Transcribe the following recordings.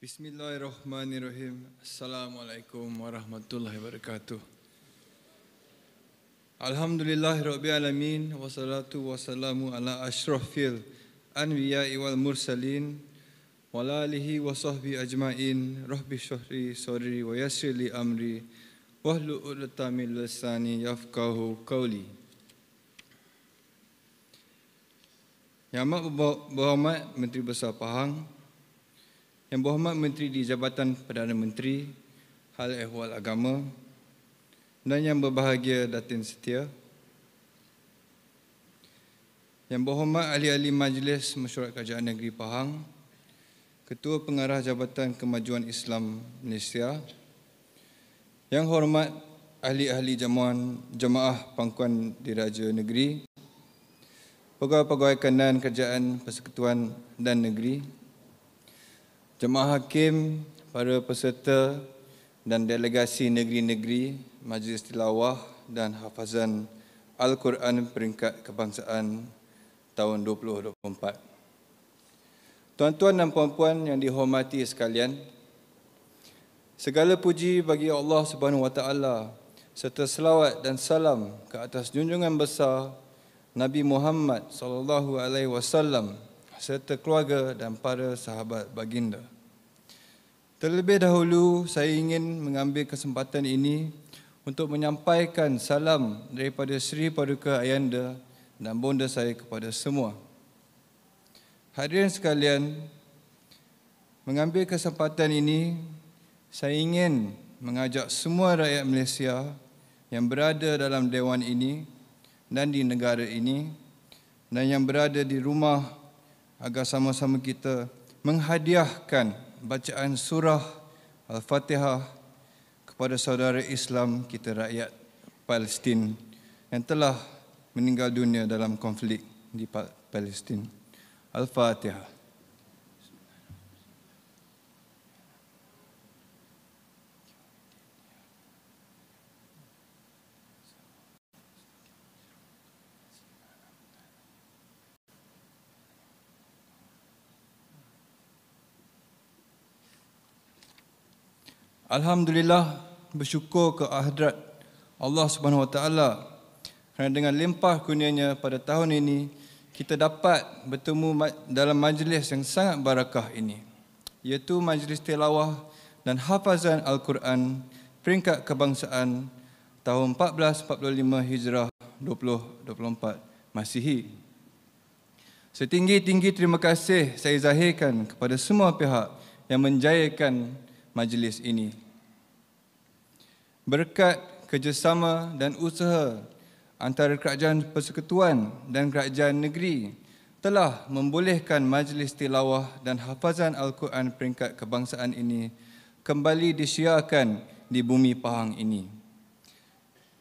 Bismillahirrahmanirrahim. Assalamualaikum warahmatullahi wabarakatuh. Alhamdulillah Rabbil Alamin Wassalatu wassalamu ala ashrafil anbiya wal mursalin Wa ala alihi wa sahbihi ajma'in Rabbi syuhri sorry wa yasri amri Wahlu ulta min lesani yafqahu qawli Yang amat berhormat Menteri Besar Pahang yang berhormat Menteri di Jabatan Perdana Menteri Hal Ehwal Agama dan yang berbahagia Datin Setia Yang berhormat Ahli-Ahli Majlis Mesyuarat Kerajaan Negeri Pahang Ketua Pengarah Jabatan Kemajuan Islam Malaysia Yang hormat Ahli-Ahli Jamuan Jemaah Pangkuan Diraja Negeri Pegawai-pegawai kanan kerjaan persekutuan dan negeri jemaah hakim, para peserta dan delegasi negeri-negeri, majlis tilawah dan hafazan Al-Quran peringkat kebangsaan tahun 2024. Tuan-tuan dan puan-puan yang dihormati sekalian, segala puji bagi Allah Subhanahu Wa Taala serta selawat dan salam ke atas junjungan besar Nabi Muhammad sallallahu alaihi wasallam serta keluarga dan para sahabat baginda. Terlebih dahulu, saya ingin mengambil kesempatan ini untuk menyampaikan salam daripada Sri Paduka Ayanda dan bonda saya kepada semua. Hadirin sekalian, mengambil kesempatan ini, saya ingin mengajak semua rakyat Malaysia yang berada dalam Dewan ini dan di negara ini dan yang berada di rumah agar sama-sama kita menghadiahkan bacaan surah Al-Fatihah kepada saudara Islam kita rakyat Palestin yang telah meninggal dunia dalam konflik di Palestin. Al-Fatihah. Alhamdulillah bersyukur ke ahadrat Allah Subhanahu Wa Taala kerana dengan limpah kurnianya pada tahun ini kita dapat bertemu dalam majlis yang sangat barakah ini iaitu majlis tilawah dan hafazan Al-Quran peringkat kebangsaan tahun 1445 Hijrah 2024 Masihi. Setinggi-tinggi terima kasih saya zahirkan kepada semua pihak yang menjayakan majlis ini. Berkat kerjasama dan usaha antara kerajaan persekutuan dan kerajaan negeri telah membolehkan majlis tilawah dan hafazan Al-Quran peringkat kebangsaan ini kembali disiarkan di bumi Pahang ini.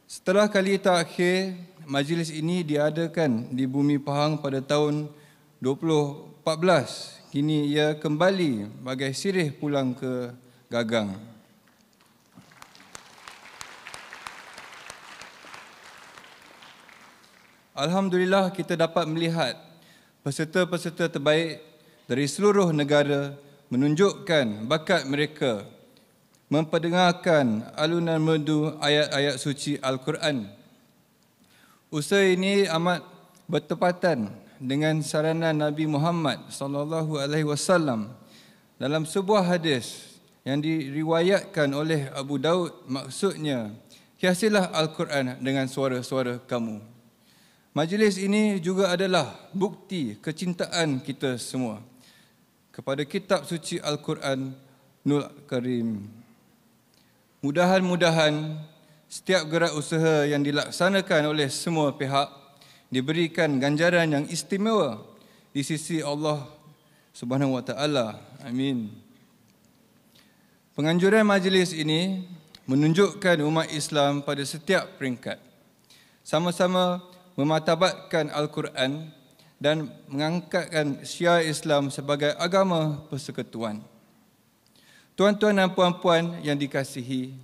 Setelah kali terakhir, majlis ini diadakan di bumi Pahang pada tahun 2014. Kini ia kembali bagai sirih pulang ke gagang. Alhamdulillah kita dapat melihat peserta-peserta terbaik dari seluruh negara menunjukkan bakat mereka memperdengarkan alunan merdu ayat-ayat suci Al-Quran. Usaha ini amat bertepatan dengan saranan Nabi Muhammad sallallahu alaihi wasallam dalam sebuah hadis yang diriwayatkan oleh Abu Daud maksudnya hiasilah al-Quran dengan suara-suara kamu. Majlis ini juga adalah bukti kecintaan kita semua kepada kitab suci al-Quran Nul Karim. Mudah-mudahan setiap gerak usaha yang dilaksanakan oleh semua pihak diberikan ganjaran yang istimewa di sisi Allah Subhanahu Wa Taala. Amin. Penganjuran majlis ini menunjukkan umat Islam pada setiap peringkat sama-sama mematabatkan Al-Quran dan mengangkatkan syiar Islam sebagai agama persekutuan. Tuan-tuan dan puan-puan yang dikasihi,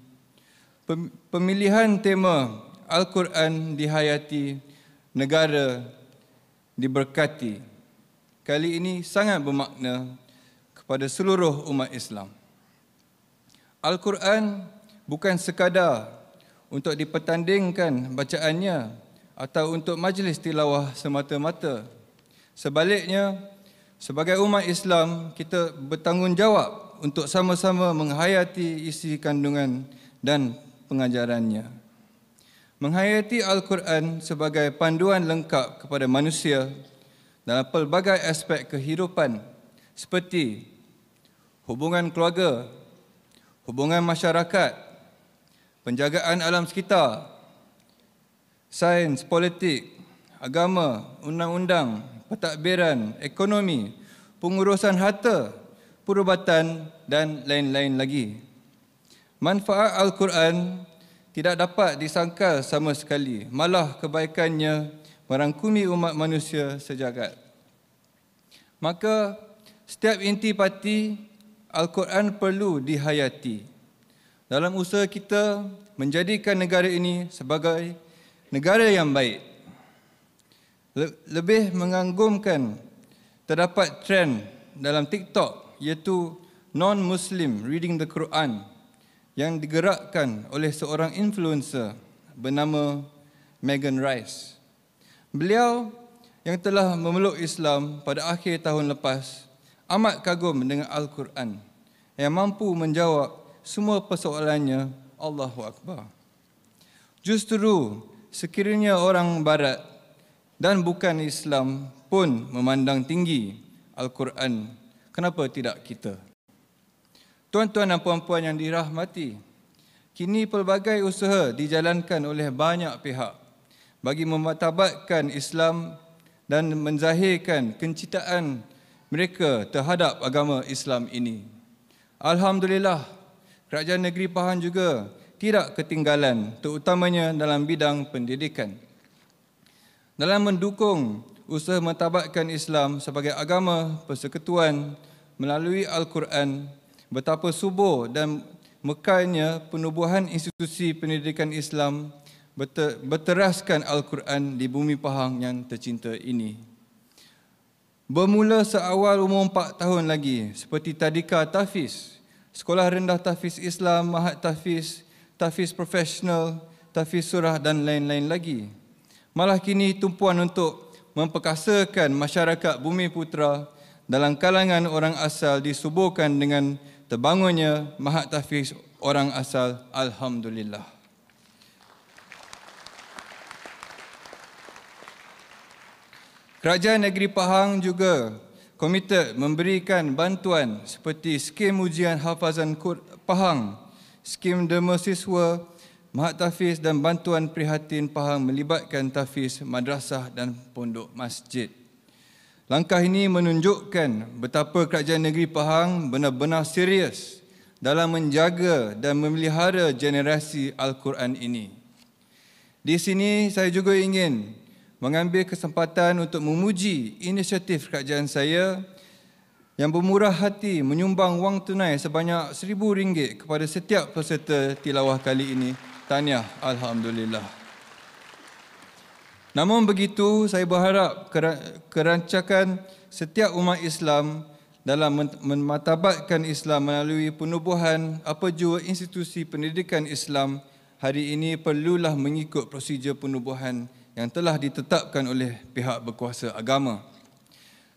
pemilihan tema Al-Quran dihayati negara diberkati kali ini sangat bermakna kepada seluruh umat Islam. Al-Quran bukan sekadar untuk dipertandingkan bacaannya atau untuk majlis tilawah semata-mata. Sebaliknya, sebagai umat Islam, kita bertanggungjawab untuk sama-sama menghayati isi kandungan dan pengajarannya. Menghayati Al-Quran sebagai panduan lengkap kepada manusia dalam pelbagai aspek kehidupan seperti hubungan keluarga hubungan masyarakat, penjagaan alam sekitar, sains, politik, agama, undang-undang, pentadbiran, ekonomi, pengurusan harta, perubatan dan lain-lain lagi. Manfaat Al-Quran tidak dapat disangka sama sekali, malah kebaikannya merangkumi umat manusia sejagat. Maka setiap inti parti Al-Quran perlu dihayati dalam usaha kita menjadikan negara ini sebagai negara yang baik. Lebih menganggumkan terdapat tren dalam TikTok iaitu non-Muslim reading the Quran yang digerakkan oleh seorang influencer bernama Megan Rice. Beliau yang telah memeluk Islam pada akhir tahun lepas amat kagum dengan Al-Quran yang mampu menjawab semua persoalannya Allahu Akbar. Justru sekiranya orang barat dan bukan Islam pun memandang tinggi Al-Quran, kenapa tidak kita? Tuan-tuan dan puan-puan yang dirahmati, kini pelbagai usaha dijalankan oleh banyak pihak bagi memartabatkan Islam dan menzahirkan kencitaan mereka terhadap agama Islam ini. Alhamdulillah, kerajaan negeri Pahang juga tidak ketinggalan terutamanya dalam bidang pendidikan. Dalam mendukung usaha mentabatkan Islam sebagai agama persekutuan melalui Al-Quran, betapa subur dan mekanya penubuhan institusi pendidikan Islam berteraskan Al-Quran di bumi Pahang yang tercinta ini. Bermula seawal umur empat tahun lagi seperti tadika tahfiz, sekolah rendah tahfiz Islam, Mahat tahfiz, tahfiz profesional, tahfiz surah dan lain-lain lagi. Malah kini tumpuan untuk memperkasakan masyarakat bumi Putra dalam kalangan orang asal disubuhkan dengan terbangunnya Mahat tahfiz orang asal. Alhamdulillah. Kerajaan Negeri Pahang juga komited memberikan bantuan seperti skim ujian hafazan Pahang, skim derma siswa, mahat tafiz dan bantuan prihatin Pahang melibatkan tafiz madrasah dan pondok masjid. Langkah ini menunjukkan betapa Kerajaan Negeri Pahang benar-benar serius dalam menjaga dan memelihara generasi Al-Quran ini. Di sini saya juga ingin mengambil kesempatan untuk memuji inisiatif kerajaan saya yang bermurah hati menyumbang wang tunai sebanyak RM1,000 kepada setiap peserta tilawah kali ini. Tahniah, Alhamdulillah. Namun begitu, saya berharap kerancakan setiap umat Islam dalam mematabatkan Islam melalui penubuhan apa jua institusi pendidikan Islam hari ini perlulah mengikut prosedur penubuhan yang telah ditetapkan oleh pihak berkuasa agama.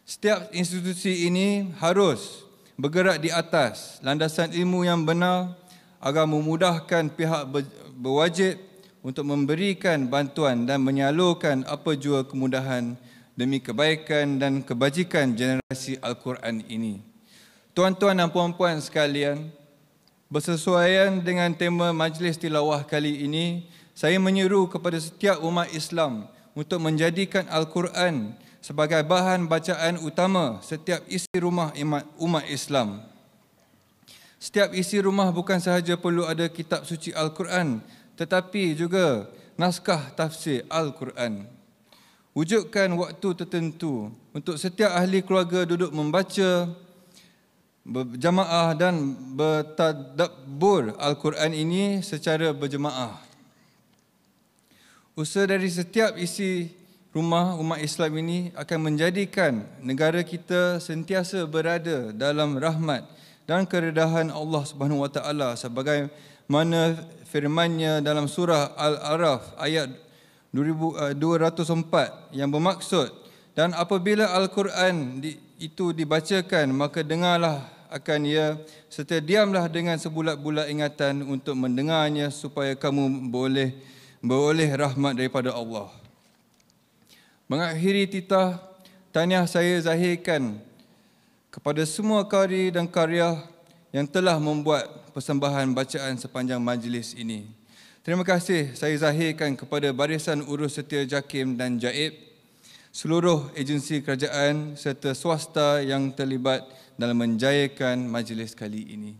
Setiap institusi ini harus bergerak di atas landasan ilmu yang benar agar memudahkan pihak berwajib untuk memberikan bantuan dan menyalurkan apa jua kemudahan demi kebaikan dan kebajikan generasi Al-Quran ini. Tuan-tuan dan puan-puan sekalian, bersesuaian dengan tema majlis tilawah kali ini, saya menyeru kepada setiap umat Islam untuk menjadikan Al-Quran sebagai bahan bacaan utama setiap isi rumah umat Islam. Setiap isi rumah bukan sahaja perlu ada kitab suci Al-Quran tetapi juga naskah tafsir Al-Quran. Wujudkan waktu tertentu untuk setiap ahli keluarga duduk membaca berjamaah dan bertadabbur Al-Quran ini secara berjemaah. Usaha dari setiap isi rumah umat Islam ini akan menjadikan negara kita sentiasa berada dalam rahmat dan keredahan Allah Subhanahu Wa Taala sebagai mana firmannya dalam surah Al-Araf ayat 204 eh, yang bermaksud dan apabila Al-Quran itu dibacakan maka dengarlah akan ia serta diamlah dengan sebulat-bulat ingatan untuk mendengarnya supaya kamu boleh mendengar beroleh rahmat daripada Allah. Mengakhiri titah, tahniah saya zahirkan kepada semua kari dan karya yang telah membuat persembahan bacaan sepanjang majlis ini. Terima kasih saya zahirkan kepada Barisan Urus Setia Jakim dan Jaib, seluruh agensi kerajaan serta swasta yang terlibat dalam menjayakan majlis kali ini.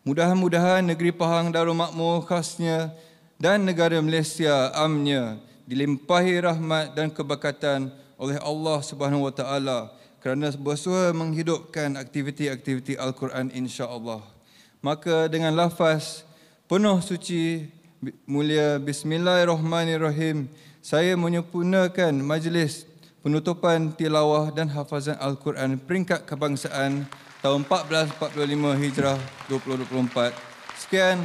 Mudah-mudahan negeri Pahang Darul Makmur khasnya dan negara Malaysia amnya dilimpahi rahmat dan kebakatan oleh Allah Subhanahu Wa Taala kerana bersua menghidupkan aktiviti-aktiviti Al-Quran insya-Allah. Maka dengan lafaz penuh suci mulia bismillahirrahmanirrahim saya menyempurnakan majlis penutupan tilawah dan hafazan Al-Quran peringkat kebangsaan tahun 1445 Hijrah 2024. Sekian